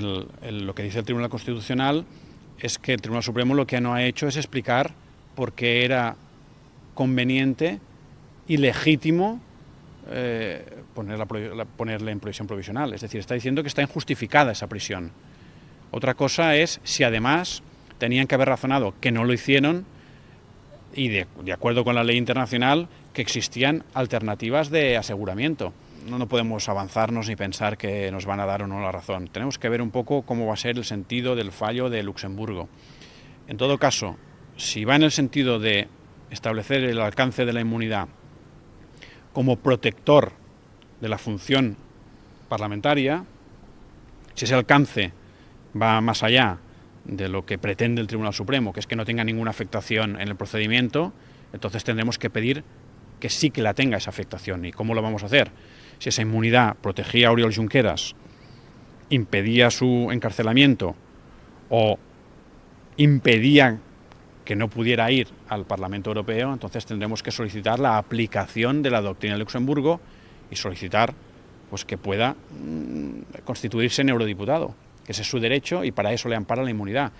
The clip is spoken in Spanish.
lo que dice el Tribunal Constitucional es que el Tribunal Supremo lo que no ha hecho es explicar por qué era conveniente y legítimo eh, ponerle en prisión provisional. Es decir, está diciendo que está injustificada esa prisión. Otra cosa es si además tenían que haber razonado que no lo hicieron y de acuerdo con la ley internacional que existían alternativas de aseguramiento no, podemos avanzarnos ni pensar que nos van a dar o no la razón. Tenemos que ver un poco cómo va a ser el sentido del fallo de Luxemburgo. En todo caso, si va en el sentido de establecer el alcance de la inmunidad como protector de la función parlamentaria, si ese alcance va más allá de lo que pretende el Tribunal Supremo, que es que no tenga ninguna afectación en el procedimiento, entonces tendremos que pedir que sí que la tenga esa afectación. ¿Y cómo lo vamos a hacer? Si esa inmunidad protegía a Oriol Junqueras, impedía su encarcelamiento o impedía que no pudiera ir al Parlamento Europeo, entonces tendremos que solicitar la aplicación de la doctrina de Luxemburgo y solicitar pues, que pueda mm, constituirse en eurodiputado, que ese es su derecho y para eso le ampara la inmunidad.